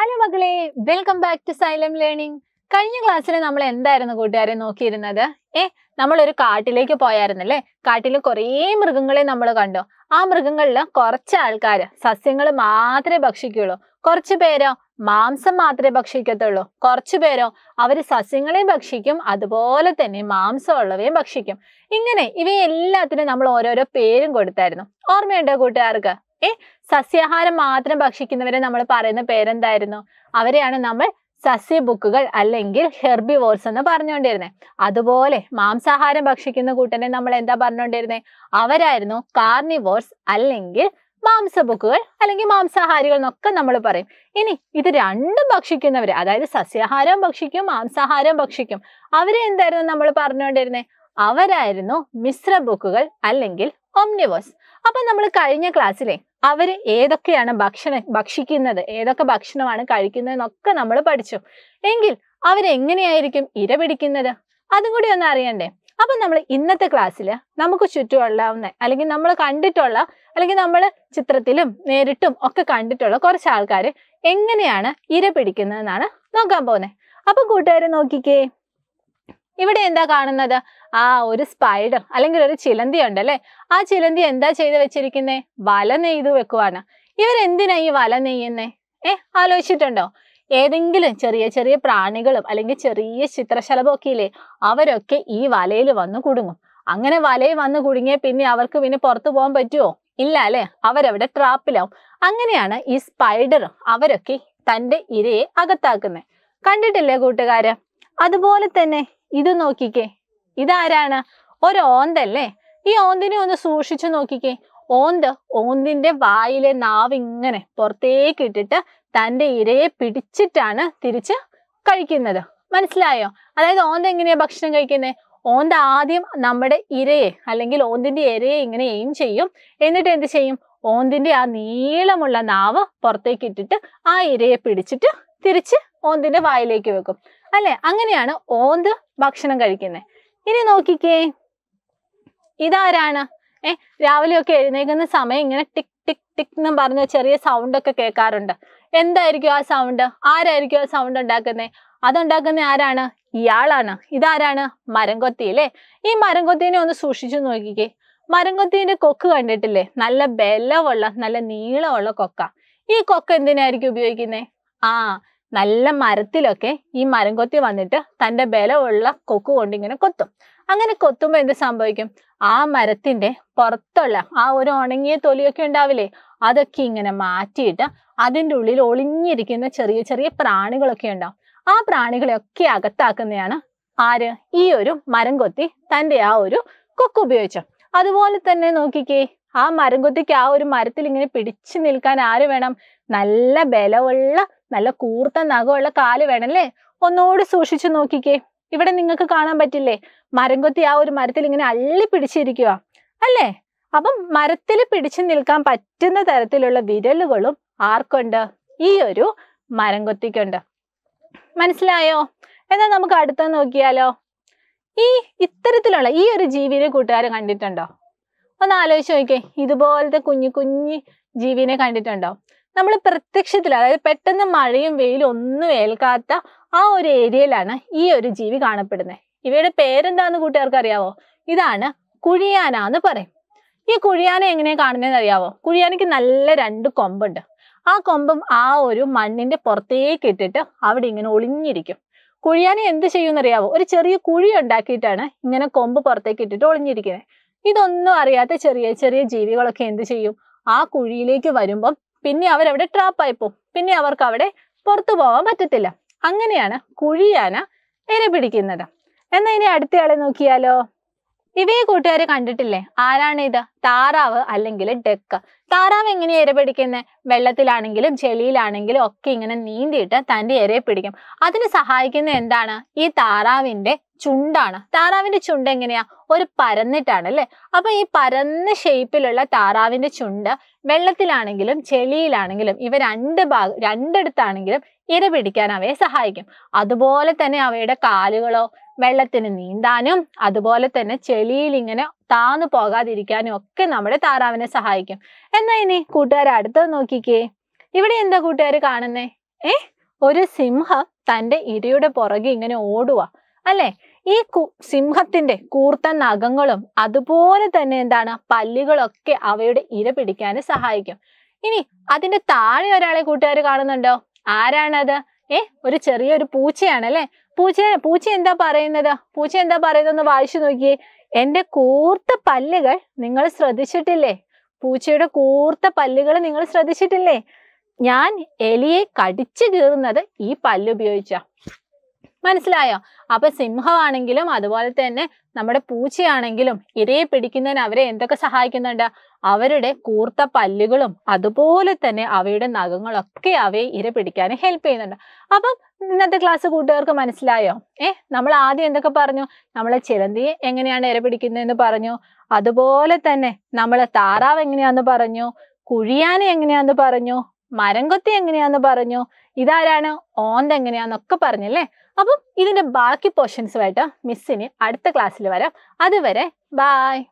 hello മകളെ welcome back to Xylem learning കഴിഞ്ഞ ക്ലാസ്സിൽ നമ്മൾ എന്തായിരുന്നു കൂട്ടുകാരെ നോക്കിയിരുന്നത് ഏ നമ്മളൊരു കാട്ടിലേക്ക് പോയായിരുന്നു അല്ലേ കാട്ടിൽ കുറേ മൃഗങ്ങളെ നമ്മൾ കണ്ടു ആ മൃഗങ്ങളിൽ കുറച്ച് ആൾക്കാർ സസ്യങ്ങൾ മാത്രമേ ഭക്ഷിക്കുള്ളൂ കുറച്ച് പേരോ മാംസം മാത്രമേ ഭക്ഷിക്കത്തുള്ളൂ കുറച്ച് പേരോ അവർ സസ്യങ്ങളെയും ഭക്ഷിക്കും അതുപോലെ തന്നെ മാംസമുള്ളവയും ഭക്ഷിക്കും ഇങ്ങനെ ഇവയെല്ലാത്തിനും നമ്മൾ ഓരോരോ പേരും കൊടുത്തായിരുന്നു ഓർമ്മയുണ്ടോ കൂട്ടുകാർക്ക് ഏ സസ്യാഹാരം മാത്രം ഭക്ഷിക്കുന്നവരെ നമ്മൾ പറയുന്ന പേരെന്തായിരുന്നു അവരെയാണ് നമ്മൾ സസ്യ ബുക്കുകൾ അല്ലെങ്കിൽ ഹെർബി വോൾസ് എന്ന് പറഞ്ഞുകൊണ്ടിരുന്നത് അതുപോലെ മാംസാഹാരം ഭക്ഷിക്കുന്ന കൂട്ടനെ നമ്മൾ എന്താ പറഞ്ഞുകൊണ്ടിരുന്നത് അവരായിരുന്നു കാർണിവോർസ് അല്ലെങ്കിൽ മാംസ ബുക്കുകൾ അല്ലെങ്കിൽ മാംസാഹാരികൾ എന്നൊക്കെ നമ്മൾ പറയും ഇനി ഇത് രണ്ടും ഭക്ഷിക്കുന്നവർ അതായത് സസ്യാഹാരം ഭക്ഷിക്കും മാംസാഹാരം ഭക്ഷിക്കും അവരെ എന്തായിരുന്നു നമ്മൾ പറഞ്ഞുകൊണ്ടിരുന്നത് അവരായിരുന്നു മിശ്ര ബുക്കുകൾ അല്ലെങ്കിൽ ഒംനിവോസ് അപ്പൊ നമ്മൾ കഴിഞ്ഞ ക്ലാസ്സിലെ അവർ ഏതൊക്കെയാണ് ഭക്ഷണം ഭക്ഷിക്കുന്നത് ഏതൊക്കെ ഭക്ഷണമാണ് കഴിക്കുന്നതെന്നൊക്കെ നമ്മൾ പഠിച്ചു എങ്കിൽ അവരെങ്ങനെയായിരിക്കും ഇര പിടിക്കുന്നത് അതും കൂടി ഒന്ന് അറിയണ്ടേ അപ്പം നമ്മൾ ഇന്നത്തെ ക്ലാസ്സിൽ നമുക്ക് ചുറ്റുമുള്ളാവുന്ന അല്ലെങ്കിൽ നമ്മൾ കണ്ടിട്ടുള്ള അല്ലെങ്കിൽ നമ്മൾ ചിത്രത്തിലും നേരിട്ടും ഒക്കെ കണ്ടിട്ടുള്ള കുറച്ച് ആൾക്കാർ എങ്ങനെയാണ് ഇര പിടിക്കുന്നതെന്നാണ് നോക്കാൻ പോകുന്നത് അപ്പം കൂട്ടുകാർ നോക്കിക്കേ ഇവിടെ എന്താ കാണുന്നത് ആ ഒരു സ്പൈഡർ അല്ലെങ്കിൽ ഒരു ചിലന്തി ഉണ്ടല്ലേ ആ ചിലന്തി എന്താ ചെയ്ത് വെച്ചിരിക്കുന്നേ വല നെയ്ത് വെക്കുവാണ് ഇവരെന്തിനാ ഈ വല നെയ്യുന്നേ ഏ ആലോചിച്ചിട്ടുണ്ടോ ഏതെങ്കിലും ചെറിയ ചെറിയ പ്രാണികളും അല്ലെങ്കിൽ ചെറിയ ചിത്രശലഭം ഒക്കെ ഇല്ലേ അവരൊക്കെ ഈ വലയിൽ വന്ന് കുടുങ്ങും അങ്ങനെ വലയിൽ വന്ന് കുടുങ്ങിയ പിന്നെ അവർക്ക് പിന്നെ പുറത്തു പോകാൻ പറ്റുമോ ഇല്ല അല്ലെ അവരവിടെ ട്രാപ്പിലാവും അങ്ങനെയാണ് ഈ സ്പൈഡറും അവരൊക്കെ തൻ്റെ ഇരയെ അകത്താക്കുന്നത് കണ്ടിട്ടില്ലേ കൂട്ടുകാര് അതുപോലെ തന്നെ ഇത് നോക്കിക്കേ ഇതാരാണ് ഒരു ഓന്തല്ലേ ഈ ഓന്തിനെ ഒന്ന് സൂക്ഷിച്ചു നോക്കിക്കേ ഓന്ത് ഓന്തിന്റെ വായിലെ നാവ് ഇങ്ങനെ പുറത്തേക്ക് ഇട്ടിട്ട് തന്റെ ഇരയെ പിടിച്ചിട്ടാണ് തിരിച്ച് കഴിക്കുന്നത് മനസ്സിലായോ അതായത് ഓന്ത് എങ്ങനെയാണ് ഭക്ഷണം കഴിക്കുന്നത് ഓന്ത് ആദ്യം നമ്മുടെ ഇരയെ അല്ലെങ്കിൽ ഓന്തിന്റെ ഇരയെ ഇങ്ങനെ എയിം ചെയ്യും എന്നിട്ട് എന്ത് ചെയ്യും ഓന്തിന്റെ ആ നീളമുള്ള നാവ് പുറത്തേക്ക് ഇട്ടിട്ട് ആ ഇരയെ പിടിച്ചിട്ട് തിരിച്ച് ഓന്തിന്റെ വായിലേക്ക് വെക്കും അല്ലെ അങ്ങനെയാണ് ഓന്ത് ഭക്ഷണം കഴിക്കുന്നത് ഇനി നോക്കിക്കേ ഇതാരാണ് രാവിലെ രാവിലെയൊക്കെ എഴുന്നേൽക്കുന്ന സമയം ഇങ്ങനെ ടിക് ടിക് ടിക് എന്ന് പറഞ്ഞ ചെറിയ സൗണ്ട് ഒക്കെ കേൾക്കാറുണ്ട് എന്തായിരിക്കും ആ സൗണ്ട് ആരായിരിക്കും ആ സൗണ്ട് ഉണ്ടാക്കുന്നത് അതുണ്ടാക്കുന്ന ആരാണ് ഇയാളാണ് ഇതാരാണ് മരംകൊത്തി അല്ലേ ഈ മരംകൊത്തിനെ ഒന്ന് സൂക്ഷിച്ചു നോക്കിക്കേ മരംകൊത്തിന്റെ കൊക്ക് കണ്ടിട്ടില്ലേ നല്ല ബലമുള്ള നല്ല നീളമുള്ള കൊക്ക ഈ കൊക്ക എന്തിനായിരിക്കും ഉപയോഗിക്കുന്നത് ആ നല്ല മരത്തിലൊക്കെ ഈ മരം കൊത്തി വന്നിട്ട് തൻ്റെ ബലമുള്ള കൊക്ക് കൊണ്ട് ഇങ്ങനെ കൊത്തും അങ്ങനെ കൊത്തുമ്പോൾ എന്ത് സംഭവിക്കും ആ മരത്തിൻ്റെ പുറത്തുള്ള ആ ഒരു ഉണങ്ങിയ തൊലിയൊക്കെ ഉണ്ടാവില്ലേ അതൊക്കെ ഇങ്ങനെ മാറ്റിയിട്ട് അതിൻ്റെ ഉള്ളിൽ ഒളിഞ്ഞിരിക്കുന്ന ചെറിയ ചെറിയ പ്രാണികളൊക്കെ ഉണ്ടാവും ആ പ്രാണികളെയൊക്കെ അകത്താക്കുന്നതാണ് ആര് ഈ ഒരു മരം കൊത്തി തൻ്റെ ആ ഒരു കൊക്ക് ഉപയോഗിച്ചു അതുപോലെ തന്നെ നോക്കിക്കേ ആ മരം കൊത്തിക്ക് ആ ഒരു മരത്തിൽ ഇങ്ങനെ പിടിച്ചു നിൽക്കാൻ ആര് വേണം നല്ല ബലമുള്ള നല്ല കൂർത്ത നഖമുള്ള കാല് വേണം അല്ലേ ഒന്നുകൂടി സൂക്ഷിച്ചു നോക്കിക്കേ ഇവിടെ നിങ്ങൾക്ക് കാണാൻ പറ്റില്ലേ മരംകൊത്തി ആ ഒരു മരത്തിൽ ഇങ്ങനെ അള്ളി പിടിച്ചിരിക്കുക അല്ലേ അപ്പം മരത്തിൽ പിടിച്ചു നിൽക്കാൻ പറ്റുന്ന തരത്തിലുള്ള വിരലുകളും ആർക്കുണ്ട് ഈ ഒരു മരംകൊത്തിക്കുണ്ട് മനസ്സിലായോ എന്നാൽ നമുക്ക് അടുത്ത നോക്കിയാലോ ഈ ഇത്തരത്തിലുള്ള ഈ ഒരു ജീവിനെ കൂട്ടുകാരെ കണ്ടിട്ടുണ്ടോ ഒന്ന് ആലോചിച്ച് നോക്കിയേ ഇതുപോലത്തെ കുഞ്ഞു കുഞ്ഞു ജീവിനെ കണ്ടിട്ടുണ്ടോ നമ്മൾ പ്രത്യക്ഷത്തിൽ അതായത് പെട്ടെന്ന് മഴയും വെയിലും ഒന്നും ഏൽക്കാത്ത ആ ഒരു ഏരിയയിലാണ് ഈ ഒരു ജീവി കാണപ്പെടുന്നത് ഇവയുടെ പേരെന്താന്ന് കൂട്ടുകാർക്ക് അറിയാവോ ഇതാണ് കുഴിയാന എന്ന് പറയും ഈ കുഴിയാന എങ്ങനെ കാണുന്നതെന്ന് അറിയാവോ കുഴിയാനയ്ക്ക് നല്ല രണ്ട് കൊമ്പുണ്ട് ആ കൊമ്പും ആ ഒരു മണ്ണിന്റെ പുറത്തേക്ക് ഇട്ടിട്ട് അവിടെ ഇങ്ങനെ ഒളിഞ്ഞിരിക്കും കുഴിയാന എന്ത് എന്നറിയാവോ ഒരു ചെറിയ കുഴി ഉണ്ടാക്കിയിട്ടാണ് ഇങ്ങനെ കൊമ്പ് പുറത്തേക്ക് ഇട്ടിട്ട് ഒളിഞ്ഞിരിക്കുന്നത് ഇതൊന്നും അറിയാത്ത ചെറിയ ചെറിയ ജീവികളൊക്കെ എന്ത് ചെയ്യും ആ കുഴിയിലേക്ക് വരുമ്പം പിന്നെ അവരവിടെ ട്രാപ്പായി പോകും പിന്നെ അവർക്ക് അവിടെ പുറത്തു പോകാൻ പറ്റത്തില്ല അങ്ങനെയാണ് കുഴിയാന ഇര പിടിക്കുന്നത് എന്നാ ഇനി അടുത്തയാളെ നോക്കിയാലോ ഇവയെ കൂട്ടുകാരെ കണ്ടിട്ടില്ലേ ആരാണ് ഇത് താറാവ് അല്ലെങ്കിൽ ഡെക്ക താറാവ് എങ്ങനെയാണ് ഇര പിടിക്കുന്നത് വെള്ളത്തിലാണെങ്കിലും ചെളിയിലാണെങ്കിലും ഒക്കെ ഇങ്ങനെ നീന്തിയിട്ട് തൻ്റെ ഇരയെ പിടിക്കും അതിന് സഹായിക്കുന്ന എന്താണ് ഈ താറാവിൻ്റെ ചുണ്ടാണ് താറാവിന്റെ ചുണ്ട് എങ്ങനെയാ ഒരു പരന്നിട്ടാണ് അല്ലെ അപ്പൊ ഈ പരന്ന ഷേപ്പിലുള്ള താറാവിന്റെ ചുണ്ട് വെള്ളത്തിലാണെങ്കിലും ചെളിയിലാണെങ്കിലും ഇവ രണ്ട് ഭാഗം രണ്ടിടത്താണെങ്കിലും ഇര പിടിക്കാൻ അവയെ സഹായിക്കും അതുപോലെ തന്നെ അവയുടെ കാലുകളോ വെള്ളത്തിന് നീന്താനും അതുപോലെ തന്നെ ചെളിയിൽ ഇങ്ങനെ താന്നു പോകാതിരിക്കാനും ഒക്കെ നമ്മുടെ താറാവിനെ സഹായിക്കും എന്നാ ഇനി കൂട്ടുകാരെ അടുത്തത് നോക്കിക്കേ ഇവിടെ എന്താ കൂട്ടുകാർ കാണുന്നേ ഏ ഒരു സിംഹം തന്റെ ഇരയുടെ പുറകെ ഇങ്ങനെ ഓടുക അല്ലേ ഈ സിംഹത്തിന്റെ കൂർത്ത നഖങ്ങളും അതുപോലെ തന്നെ എന്താണ് പല്ലുകളൊക്കെ അവയുടെ ഇര പിടിക്കാൻ സഹായിക്കും ഇനി അതിന്റെ താഴെ ഒരാളെ കൂട്ടുകാർ കാണുന്നുണ്ടോ ആരാണത് ഏ ഒരു ചെറിയൊരു പൂച്ചയാണ് അല്ലെ പൂച്ച പൂച്ച എന്താ പറയുന്നത് പൂച്ച എന്താ പറയുന്നത് ഒന്ന് വായിച്ചു നോക്കിയേ എന്റെ കൂർത്ത പല്ലുകൾ നിങ്ങൾ ശ്രദ്ധിച്ചിട്ടില്ലേ പൂച്ചയുടെ കൂർത്ത പല്ലുകൾ നിങ്ങൾ ശ്രദ്ധിച്ചിട്ടില്ലേ ഞാൻ എലിയെ കടിച്ചു കീറുന്നത് ഈ പല്ലുപയോഗിച്ച മനസ്സിലായോ അപ്പൊ സിംഹമാണെങ്കിലും അതുപോലെ തന്നെ നമ്മുടെ പൂച്ചയാണെങ്കിലും ഇരയെ പിടിക്കുന്നതിന് അവരെ എന്തൊക്കെ സഹായിക്കുന്നുണ്ട് അവരുടെ കൂർത്ത പല്ലുകളും അതുപോലെ തന്നെ അവയുടെ നഖങ്ങളൊക്കെ അവയെ ഇര പിടിക്കാൻ ഹെൽപ്പ് ചെയ്യുന്നുണ്ട് അപ്പം ഇന്നത്തെ ക്ലാസ് കൂട്ടുകാർക്ക് മനസ്സിലായോ ഏഹ് നമ്മൾ ആദ്യം എന്തൊക്കെ പറഞ്ഞു നമ്മളെ ചിലന്തിയെ എങ്ങനെയാണ് ഇര പിടിക്കുന്നതെന്ന് പറഞ്ഞു അതുപോലെ തന്നെ നമ്മളെ താറാവ് എങ്ങനെയാന്ന് പറഞ്ഞു കുഴിയാനെ എങ്ങനെയാന്ന് പറഞ്ഞു കൊത്തി എങ്ങനെയാന്ന് പറഞ്ഞു ഇതാരാണ് ഓന്ത് എങ്ങനെയാന്നൊക്കെ പറഞ്ഞല്ലേ അപ്പം ഇതിന്റെ ബാക്കി പോർഷൻസുമായിട്ട് മിസ്സിന് അടുത്ത ക്ലാസ്സിൽ വരാം അതുവരെ ബായ്